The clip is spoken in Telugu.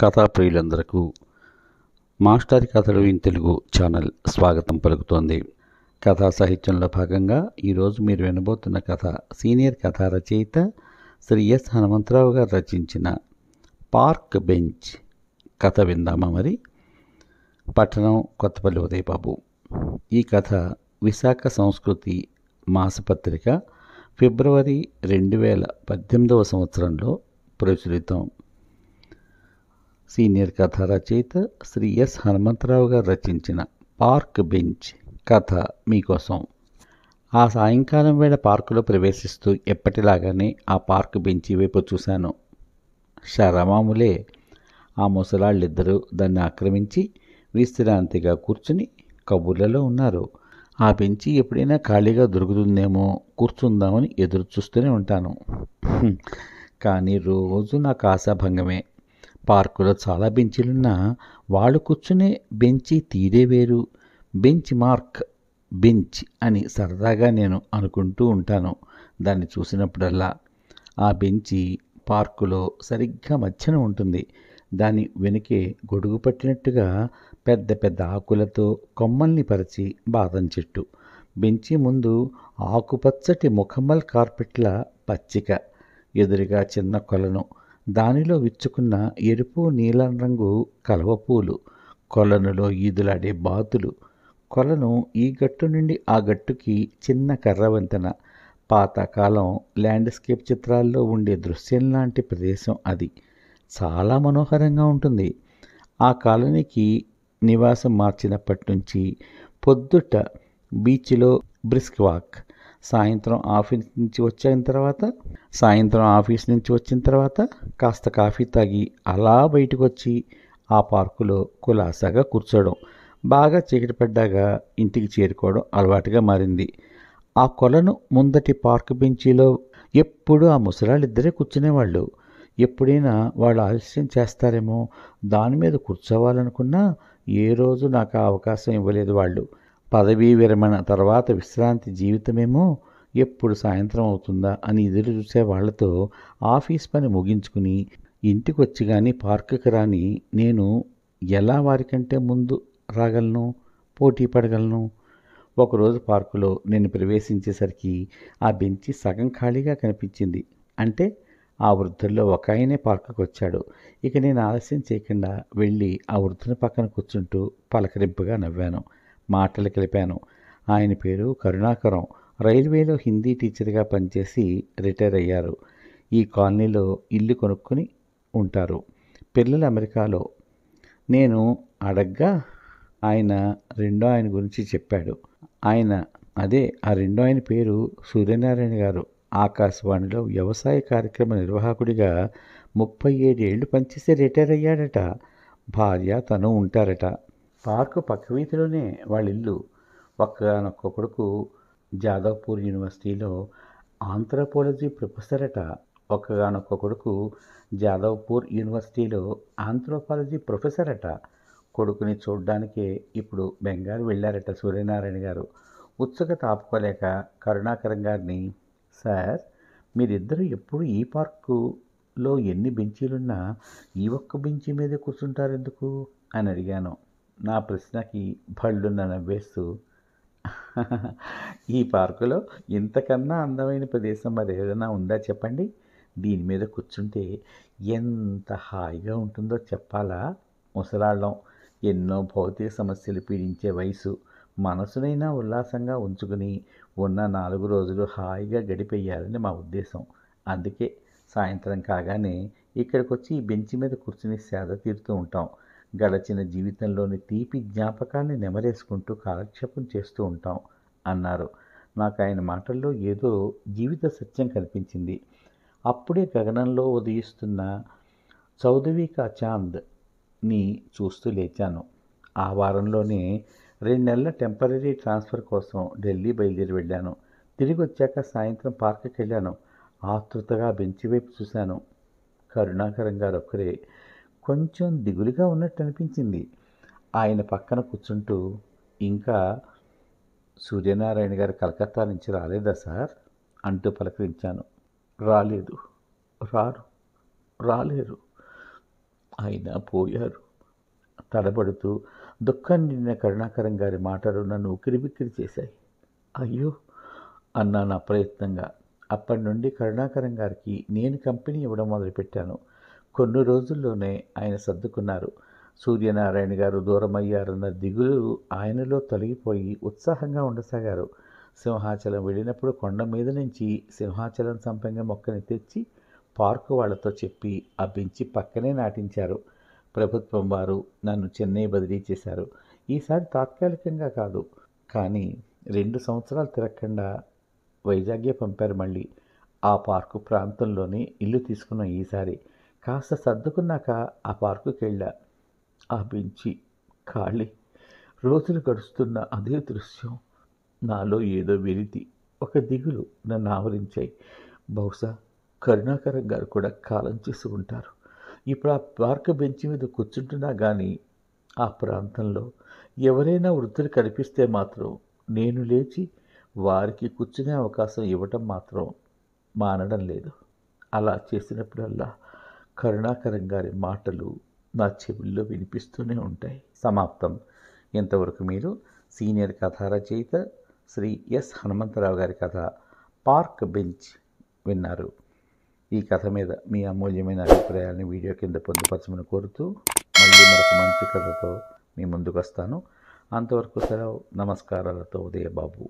కథా ప్రియులందరకు మాస్టర్ కథలు ఇన్ తెలుగు ఛానల్ స్వాగతం పలుకుతోంది కథా సాహిత్యంలో భాగంగా ఈరోజు మీరు వినబోతున్న కథ సీనియర్ కథా రచయిత శ్రీ ఎస్ హనుమంతరావు గారు రచించిన పార్క్ బెంచ్ కథ విందామా మరి పట్టణం కొత్తపల్లి ఉదయబాబు ఈ కథ విశాఖ సంస్కృతి మాసపత్రిక ఫిబ్రవరి రెండు వేల పద్దెనిమిదవ సంవత్సరంలో ప్రచురితం సీనియర్ కథ రచయిత శ్రీ ఎస్ హనుమంతరావు గారు రచించిన పార్క్ బెంచ్ కథ మీకోసం ఆ సాయంకాలం వేళ పార్కులో ప్రవేశిస్తూ ఎప్పటిలాగానే ఆ పార్క్ బెంచి వైపు చూశాను శరమాములే ఆ ముసలాళ్ళిద్దరూ దాన్ని ఆక్రమించి విశ్రాంతిగా కూర్చుని కబుర్లలో ఉన్నారు ఆ బెంచి ఎప్పుడైనా ఖాళీగా దొరుకుతుందేమో కూర్చుందామని ఎదురు చూస్తూనే ఉంటాను కానీ రోజు నాకు ఆశాభంగమే పార్కులో చాలా బెంచీలున్నా వాళ్ళు కూర్చునే బెంచి తీరే వేరు బెంచ్ మార్క్ బెంచ్ అని సరదాగా నేను అనుకుంటూ ఉంటాను దాన్ని చూసినప్పుడల్లా ఆ బెంచి పార్కులో సరిగ్గా మధ్యన ఉంటుంది దాని వెనుకే గొడుగు పట్టినట్టుగా పెద్ద పెద్ద ఆకులతో కొమ్మల్ని పరిచి బాదం చెట్టు బెంచి ముందు ఆకుపచ్చటి ముఖమల్ కార్పెట్ల పచ్చిక ఎదురుగా చిన్న కొలను దానిలో విచ్చుకున్న ఎరుపు నీలం రంగు కలవపూలు కొలనులో ఈదులాడే బాతులు కొలను ఈ గట్టు నుండి ఆ గట్టుకి చిన్న కర్ర వంతెన పాతకాలం ల్యాండ్స్కేప్ చిత్రాల్లో ఉండే దృశ్యం లాంటి ప్రదేశం అది చాలా మనోహరంగా ఉంటుంది ఆ కాలనీకి నివాసం మార్చినప్పటి నుంచి పొద్దుట బీచ్లో బ్రిస్క్ వాక్ సాయంత్రం ఆఫీస్ నుంచి వచ్చిన తర్వాత సాయంత్రం ఆఫీస్ నుంచి వచ్చిన తర్వాత కాస్త కాఫీ తాగి అలా బయటకు వచ్చి ఆ పార్కులో కులాసాగా కూర్చోవడం బాగా చీకటి పడ్డాగా ఇంటికి చేరుకోవడం అలవాటుగా మారింది ఆ కొలను ముందటి పార్క్ బెంచీలో ఎప్పుడూ ఆ ముసలాళ్ళిద్దరే కూర్చునేవాళ్ళు ఎప్పుడైనా వాళ్ళు ఆలస్యం చేస్తారేమో దాని మీద కూర్చోవాలనుకున్నా ఏ రోజు నాకు ఆ అవకాశం ఇవ్వలేదు వాళ్ళు పదవీ విరమణ తర్వాత విశ్రాంతి జీవితమేమో ఎప్పుడు సాయంత్రం అవుతుందా అని ఎదురు చూసే వాళ్లతో ఆఫీస్ పని ముగించుకుని ఇంటికి వచ్చి కానీ పార్కుకి రాని నేను ఎలా వారికంటే ముందు రాగలను పోటీ పడగలను ఒకరోజు పార్కులో నేను ప్రవేశించేసరికి ఆ బెంచి సగం ఖాళీగా కనిపించింది అంటే ఆ వృద్ధుల్లో ఒక ఆయనే పార్కుకు వచ్చాడు ఇక నేను ఆలస్యం చేయకుండా వెళ్ళి ఆ వృద్ధుని పక్కన కూర్చుంటూ పలకరింపుగా నవ్వాను మాటలు కలిపాను ఆయన పేరు కరుణాకరం రైల్వేలో హిందీ టీచర్గా పనిచేసి రిటైర్ అయ్యారు ఈ కాలనీలో ఇల్లు కొనుక్కొని ఉంటారు పిల్లలు అమెరికాలో నేను అడగ్గా ఆయన రెండో ఆయన గురించి చెప్పాడు ఆయన అదే ఆ రెండో ఆయన పేరు సూర్యనారాయణ గారు ఆకాశవాణిలో వ్యవసాయ కార్యక్రమ నిర్వాహకుడిగా ముప్పై ఏళ్ళు పనిచేసి రిటైర్ అయ్యాడట భార్య తను ఉంటారట పార్కు పక్క వీధిలోనే వాళ్ళ ఇల్లు ఒక్కనొక్క కొడుకు జాదవ్పూర్ యూనివర్సిటీలో ఆంథ్రోపాలజీ ప్రొఫెసర్ అట ఒక్కగానొక్క కొడుకు జాదవ్పూర్ యూనివర్సిటీలో ఆంథ్రోపాలజీ ప్రొఫెసర్ అట కొడుకుని చూడ్డానికే ఇప్పుడు బెంగాల్ వెళ్ళారట సూర్యనారాయణ గారు ఉత్సుక తాపుకోలేక కరుణాకరం గారిని సార్ మీరిద్దరూ ఎప్పుడు ఈ పార్కులో ఎన్ని బెంచీలున్నా ఈ ఒక్క బెంచీ మీదే ఎందుకు అని అడిగాను నా ప్రశ్నకి భళ్ళున నవ్వేస్తూ ఈ పార్కులో ఇంతకన్నా అందమైన ప్రదేశం మరి ఏదైనా ఉందా చెప్పండి దీని మీద కూర్చుంటే ఎంత హాయిగా ఉంటుందో చెప్పాలా ముసలాళ్ళం ఎన్నో భౌతిక సమస్యలు పీడించే వయసు మనసునైనా ఉల్లాసంగా ఉంచుకుని ఉన్న నాలుగు రోజులు హాయిగా గడిపేయాలని మా ఉద్దేశం అందుకే సాయంత్రం కాగానే ఇక్కడికి వచ్చి ఈ బెంచ్ మీద కూర్చుని సేద తీరుతూ ఉంటాం గడచిన జీవితంలోని తీపి జ్ఞాపకాన్ని నెమరేసుకుంటూ కాలక్షేపం చేస్తూ ఉంటాం అన్నారు నాకు ఆయన మాటల్లో ఏదో జీవిత సత్యం కనిపించింది అప్పుడే గగనంలో ఉదయిస్తున్న చౌదవి కా చాంద్ని చూస్తూ లేచాను ఆ వారంలోనే రెండు నెలల టెంపరీ ట్రాన్స్ఫర్ కోసం ఢిల్లీ బయలుదేరి వెళ్ళాను తిరిగి వచ్చాక సాయంత్రం పార్కుకి వెళ్ళాను ఆతృతగా బెంచి వైపు చూశాను కరుణాకరం గారు ఒక్కరే కొంచెం దిగులుగా ఉన్నట్టు అనిపించింది ఆయన పక్కన కూర్చుంటూ ఇంకా సూర్యనారాయణ గారు కలకత్తా నుంచి రాలేదా సార్ అంటూ పలకరించాను రాలేదు రారు రాలేరు ఆయన పోయారు తడబడుతూ దుఃఖం నిన్న కరుణాకరం గారి మాటలు నన్ను ఉకిరిబిక్కిరి చేశాయి అయ్యో అన్నాను అప్రయత్నంగా అప్పటి నుండి కరుణాకరం గారికి నేను కంపెనీ ఇవ్వడం మొదలుపెట్టాను కొన్ని రోజుల్లోనే ఆయన సర్దుకున్నారు సూర్యనారాయణ గారు దూరమయ్యారన్న దిగులు ఆయనలో తొలగిపోయి ఉత్సాహంగా ఉండసాగారు సింహాచలం వెళ్ళినప్పుడు కొండ మీద నుంచి సింహాచలం సంపంగ మొక్కని తెచ్చి పార్కు వాళ్లతో చెప్పి అబ్బించి పక్కనే నాటించారు ప్రభుత్వం వారు నన్ను చెన్నై బదిలీ చేశారు ఈసారి తాత్కాలికంగా కాదు కానీ రెండు సంవత్సరాలు తిరగకుండా వైజాగ్య పంపారు మళ్ళీ ఆ పార్కు ప్రాంతంలోనే ఇల్లు తీసుకున్నాం ఈసారి కాస్త సర్దుకున్నాక ఆ పార్కుకి వెళ్ళా ఆ బెంచి ఖాళీ రోజులు గడుస్తున్న అదే దృశ్యం నాలో ఏదో విరితి ఒక దిగులు నన్ను ఆవరించాయి బహుశా కరుణాకరం గారు కూడా కాలం చేసి ఉంటారు ఇప్పుడు ఆ పార్క్ బెంచ్ మీద కూర్చుంటున్నా కానీ ఆ ప్రాంతంలో ఎవరైనా వృద్ధులు కనిపిస్తే మాత్రం నేను లేచి వారికి కూర్చునే అవకాశం ఇవ్వటం మాత్రం మానడం లేదు అలా చేసినప్పుడల్లా కరుణాకరం గారి మాటలు నా చెవుల్లో వినిపిస్తూనే ఉంటాయి సమాప్తం ఇంతవరకు మీరు సీనియర్ కథా రచయిత శ్రీ ఎస్ హనుమంతరావు గారి కథ పార్క్ బెంచ్ విన్నారు ఈ కథ మీద మీ అమూల్యమైన అభిప్రాయాన్ని వీడియో కింద పొందుపరచమని కోరుతూ మళ్ళీ మరొక మంచి కథతో మీ ముందుకు వస్తాను అంతవరకు సెలవు నమస్కారాలతో ఉదయబాబు